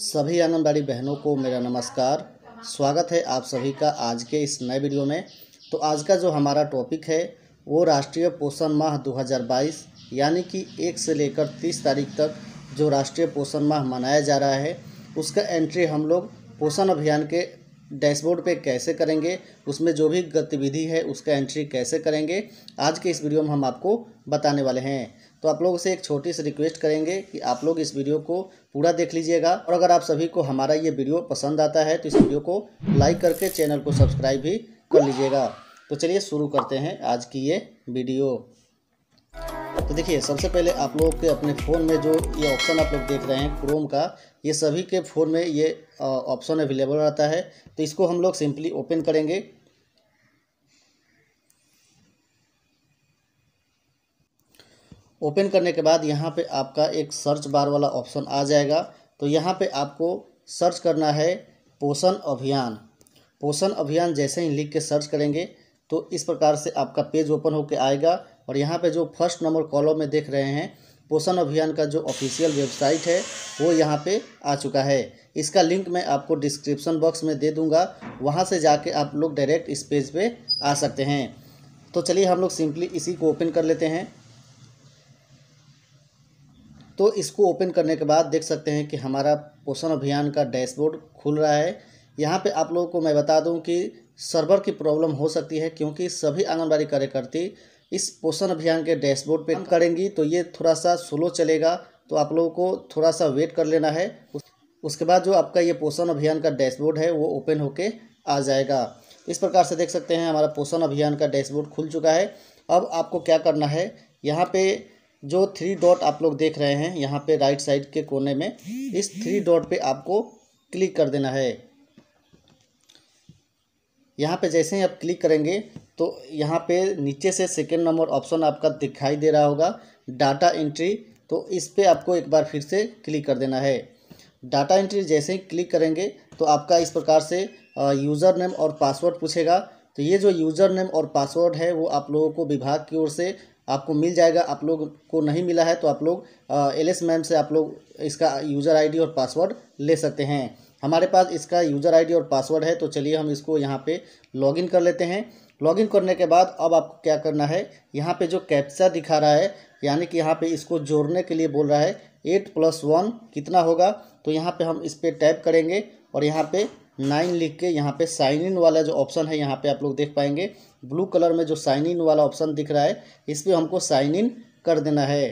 सभी आंगनबाड़ी बहनों को मेरा नमस्कार स्वागत है आप सभी का आज के इस नए वीडियो में तो आज का जो हमारा टॉपिक है वो राष्ट्रीय पोषण माह 2022 यानी कि एक से लेकर 30 तारीख तक जो राष्ट्रीय पोषण माह मनाया जा रहा है उसका एंट्री हम लोग पोषण अभियान के डैशबोर्ड पे कैसे करेंगे उसमें जो भी गतिविधि है उसका एंट्री कैसे करेंगे आज के इस वीडियो में हम आपको बताने वाले हैं तो आप लोगों से एक छोटी सी रिक्वेस्ट करेंगे कि आप लोग इस वीडियो को पूरा देख लीजिएगा और अगर आप सभी को हमारा ये वीडियो पसंद आता है तो इस वीडियो को लाइक करके चैनल को सब्सक्राइब भी कर लीजिएगा तो चलिए शुरू करते हैं आज की ये वीडियो तो देखिए सबसे पहले आप लोग के अपने फ़ोन में जो ये ऑप्शन आप लोग देख रहे हैं क्रोम का ये सभी के फ़ोन में ये ऑप्शन अवेलेबल रहता है तो इसको हम लोग सिंपली ओपन करेंगे ओपन करने के बाद यहाँ पे आपका एक सर्च बार वाला ऑप्शन आ जाएगा तो यहाँ पे आपको सर्च करना है पोषण अभियान पोषण अभियान जैसे ही लिख के सर्च करेंगे तो इस प्रकार से आपका पेज ओपन होकर आएगा और यहाँ पे जो फर्स्ट नंबर कॉलम में देख रहे हैं पोषण अभियान का जो ऑफिशियल वेबसाइट है वो यहाँ पे आ चुका है इसका लिंक मैं आपको डिस्क्रिप्शन बॉक्स में दे दूँगा वहाँ से जाके आप लोग डायरेक्ट इस पेज पे आ सकते हैं तो चलिए हम लोग सिंपली इसी को ओपन कर लेते हैं तो इसको ओपन करने के बाद देख सकते हैं कि हमारा पोषण अभियान का डैशबोर्ड खुल रहा है यहाँ पे आप लोगों को मैं बता दूँ कि सर्वर की प्रॉब्लम हो सकती है क्योंकि सभी आंगनबाड़ी कार्यकर्ती इस पोषण अभियान के डैशबोर्ड पे करेंगी तो ये थोड़ा सा स्लो चलेगा तो आप लोगों को थोड़ा सा वेट कर लेना है उसके बाद जो आपका ये पोषण अभियान का डैशबोर्ड है वो ओपन होके आ जाएगा इस प्रकार से देख सकते हैं हमारा पोषण अभियान का डैशबोर्ड खुल चुका है अब आपको क्या करना है यहाँ पे जो थ्री डॉट आप लोग देख रहे हैं यहाँ पे राइट साइड के कोने में इस थ्री डॉट पे आपको क्लिक कर देना है यहाँ पे जैसे ही आप क्लिक करेंगे तो यहाँ पे नीचे से सेकेंड नंबर ऑप्शन आपका दिखाई दे रहा होगा डाटा एंट्री तो इस पर आपको एक बार फिर से क्लिक कर देना है डाटा एंट्री जैसे ही क्लिक करेंगे तो आपका इस प्रकार से यूज़र नेम और पासवर्ड पूछेगा तो ये जो यूज़र नेम और पासवर्ड है वो आप लोगों को विभाग की ओर से आपको मिल जाएगा आप लोग को नहीं मिला है तो आप लोग एल एस मैम से आप लोग इसका यूज़र आईडी और पासवर्ड ले सकते हैं हमारे पास इसका यूज़र आईडी और पासवर्ड है तो चलिए हम इसको यहाँ पे लॉगिन कर लेते हैं लॉगिन करने के बाद अब आपको क्या करना है यहाँ पे जो कैप्चा दिखा रहा है यानी कि यहाँ पे इसको जोड़ने के लिए बोल रहा है एट प्लस वन कितना होगा तो यहाँ पर हम इस पर टैप करेंगे और यहाँ पर नाइन लिख के यहाँ पे साइन इन वाला जो ऑप्शन है यहाँ पे आप लोग देख पाएंगे ब्लू कलर में जो साइन इन वाला ऑप्शन दिख रहा है इस पर हमको साइन इन कर देना है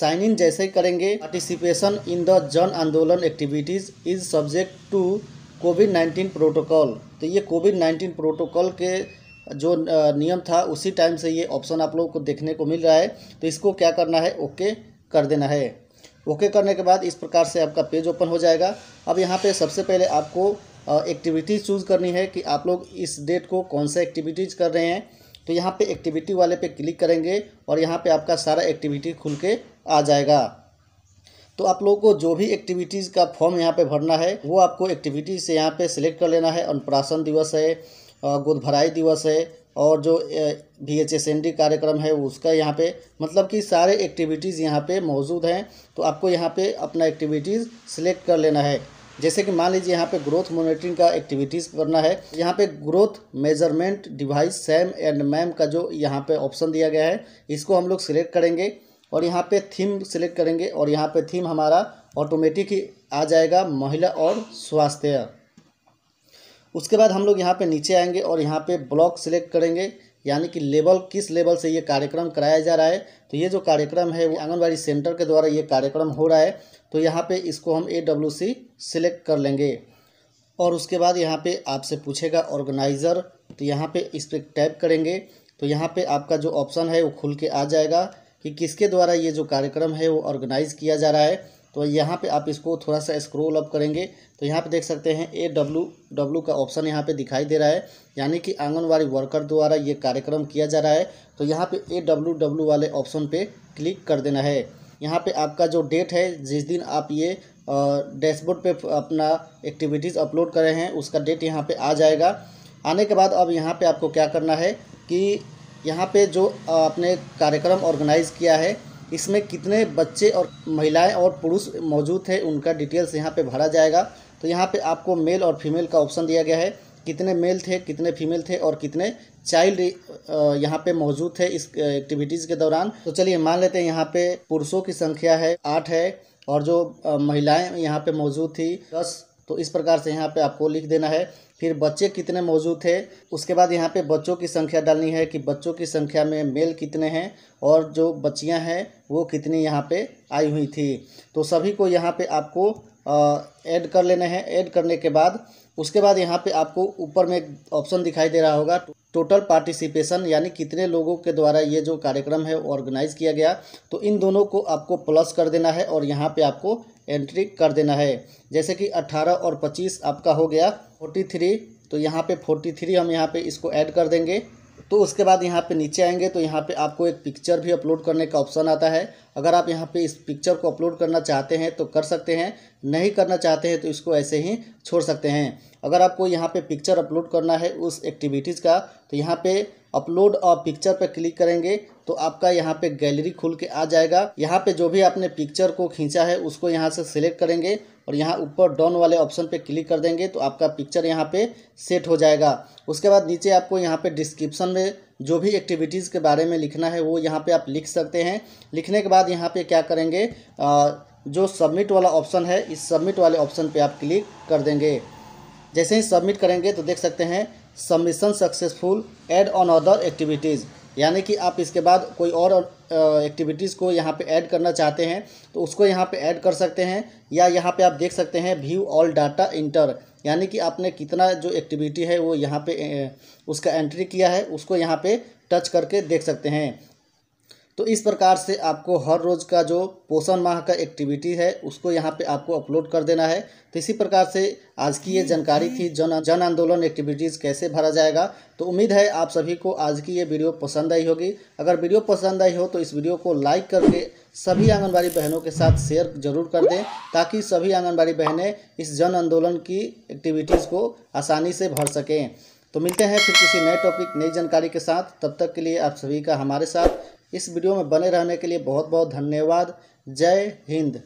साइन इन जैसे ही करेंगे पार्टिसिपेशन इन द जन आंदोलन activities is subject to covid nineteen protocol तो ये कोविड नाइन्टीन प्रोटोकॉल के जो नियम था उसी टाइम से ये ऑप्शन आप लोगों को देखने को मिल रहा है तो इसको क्या करना है ओके कर देना है ओके करने के बाद इस प्रकार से आपका पेज ओपन हो जाएगा अब यहाँ पे सबसे पहले आपको एक्टिविटीज़ चूज़ करनी है कि आप लोग इस डेट को कौन सा एक्टिविटीज़ कर रहे हैं तो यहाँ पे एक्टिविटी वाले पे क्लिक करेंगे और यहाँ पे आपका सारा एक्टिविटी खुल के आ जाएगा तो आप लोगों को जो भी एक्टिविटीज़ का फॉर्म यहाँ पे भरना है वो आपको एक्टिविटी से यहाँ पे सिलेक्ट कर लेना है अनुप्राशन दिवस है गुदभराई दिवस है और जो B H S N D कार्यक्रम है उसका यहाँ पे मतलब कि सारे एक्टिविटीज़ यहाँ पे मौजूद हैं तो आपको यहाँ पे अपना एक्टिविटीज़ सिलेक्ट कर लेना है जैसे कि मान लीजिए यहाँ पे ग्रोथ मोनिटरिंग का एक्टिविटीज़ करना है यहाँ पे growth measurement device SAM and MAM का जो यहाँ पे ऑप्शन दिया गया है इसको हम लोग सिलेक्ट करेंगे और यहाँ पे थीम सिलेक्ट करेंगे और यहाँ पे थीम हमारा ऑटोमेटिक ही आ जाएगा महिला और स्वास्थ्य उसके बाद हम लोग यहाँ पर नीचे आएंगे और यहाँ पर ब्लॉक सिलेक्ट करेंगे यानी कि लेवल किस लेवल से ये कार्यक्रम कराया जा रहा है तो ये जो कार्यक्रम है वो आंगनबाड़ी सेंटर के द्वारा ये कार्यक्रम हो रहा है तो यहाँ पे इसको हम ए डब्ल्यू सी सिलेक्ट कर लेंगे और उसके बाद यहाँ पे आपसे पूछेगा ऑर्गेनाइज़र तो यहाँ पे इस पर टैप करेंगे तो यहाँ पे आपका जो ऑप्शन है वो खुल के आ जाएगा कि किसके द्वारा ये जो कार्यक्रम है वो ऑर्गेनाइज़ किया जा रहा है तो यहाँ पे आप इसको थोड़ा सा स्क्रोल अप करेंगे तो यहाँ पे देख सकते हैं ए डब्ल्यू डब्ल्यू का ऑप्शन यहाँ पे दिखाई दे रहा है यानी कि आंगनवाड़ी वर्कर द्वारा ये कार्यक्रम किया जा रहा है तो यहाँ पे ए डब्ल्यू डब्ल्यू वाले ऑप्शन पे क्लिक कर देना है यहाँ पे आपका जो डेट है जिस दिन आप ये डैशबोर्ड पर अपना एक्टिविटीज़ अपलोड करें हैं उसका डेट यहाँ पर आ जाएगा आने के बाद अब यहाँ पर आपको क्या करना है कि यहाँ पर जो आपने कार्यक्रम ऑर्गेनाइज़ किया है इसमें कितने बच्चे और महिलाएं और पुरुष मौजूद थे उनका डिटेल्स यहाँ पे भरा जाएगा तो यहाँ पे आपको मेल और फीमेल का ऑप्शन दिया गया है कितने मेल थे कितने फीमेल थे और कितने चाइल्ड यहाँ पे मौजूद थे इस एक्टिविटीज़ के दौरान तो चलिए मान लेते हैं यहाँ पे पुरुषों की संख्या है आठ है और जो महिलाएँ यहाँ पर मौजूद थी दस तो इस प्रकार से यहाँ पर आपको लिख देना है फिर बच्चे कितने मौजूद थे उसके बाद यहाँ पे बच्चों की संख्या डालनी है कि बच्चों की संख्या में मेल कितने हैं और जो बच्चियाँ हैं वो कितनी यहाँ पे आई हुई थी तो सभी को यहाँ पे आपको ऐड कर लेने हैं ऐड करने के बाद उसके बाद यहाँ पे आपको ऊपर में ऑप्शन दिखाई दे रहा होगा टोटल पार्टिसिपेशन यानी कितने लोगों के द्वारा ये जो कार्यक्रम है ऑर्गेनाइज किया गया तो इन दोनों को आपको प्लस कर देना है और यहाँ पे आपको एंट्री कर देना है जैसे कि 18 और 25 आपका हो गया फोर्टी थ्री तो यहाँ पे फोर्टी थ्री हम यहाँ पे इसको ऐड कर देंगे तो उसके बाद यहाँ पे नीचे आएंगे तो यहाँ पे आपको एक पिक्चर भी अपलोड करने का ऑप्शन आता है अगर आप यहाँ पे इस पिक्चर को अपलोड करना चाहते हैं तो कर सकते हैं नहीं करना चाहते हैं तो इसको ऐसे ही छोड़ सकते हैं अगर आपको यहाँ पे पिक्चर अपलोड करना है उस एक्टिविटीज़ का तो यहाँ पे अपलोड और पिक्चर पर क्लिक करेंगे तो आपका यहाँ पे गैलरी खुल के आ जाएगा यहाँ पे जो भी आपने पिक्चर को खींचा है उसको यहाँ से सिलेक्ट करेंगे और यहाँ ऊपर डाउन वाले ऑप्शन पे क्लिक कर देंगे तो आपका पिक्चर यहाँ पे सेट हो जाएगा उसके बाद नीचे आपको यहाँ पे डिस्क्रिप्शन में जो भी एक्टिविटीज़ के बारे में लिखना है वो यहाँ पे आप लिख सकते हैं लिखने के बाद यहाँ पे क्या करेंगे आ, जो सबमिट वाला ऑप्शन है इस सबमिट वाले ऑप्शन पे आप क्लिक कर देंगे जैसे ही सबमिट करेंगे तो देख सकते हैं submission successful add on other activities यानी कि आप इसके बाद कोई और एक्टिविटीज़ को यहाँ पे ऐड करना चाहते हैं तो उसको यहाँ पे ऐड कर सकते हैं या यहाँ पे आप देख सकते हैं व्यू ऑल डाटा इंटर यानी कि आपने कितना जो एक्टिविटी है वो यहाँ पे उसका एंट्री किया है उसको यहाँ पे टच करके देख सकते हैं तो इस प्रकार से आपको हर रोज़ का जो पोषण माह का एक्टिविटी है उसको यहाँ पे आपको अपलोड कर देना है तो इसी प्रकार से आज की ये जानकारी थी जन जन आंदोलन एक्टिविटीज़ कैसे भरा जाएगा तो उम्मीद है आप सभी को आज की ये वीडियो पसंद आई होगी अगर वीडियो पसंद आई हो तो इस वीडियो को लाइक करके सभी आंगनबाड़ी बहनों के साथ शेयर जरूर कर दें ताकि सभी आंगनबाड़ी बहनें इस जन आंदोलन की एक्टिविटीज़ को आसानी से भर सकें तो मिलते हैं फिर किसी नए टॉपिक नई जानकारी के साथ तब तक के लिए आप सभी का हमारे साथ इस वीडियो में बने रहने के लिए बहुत बहुत धन्यवाद जय हिंद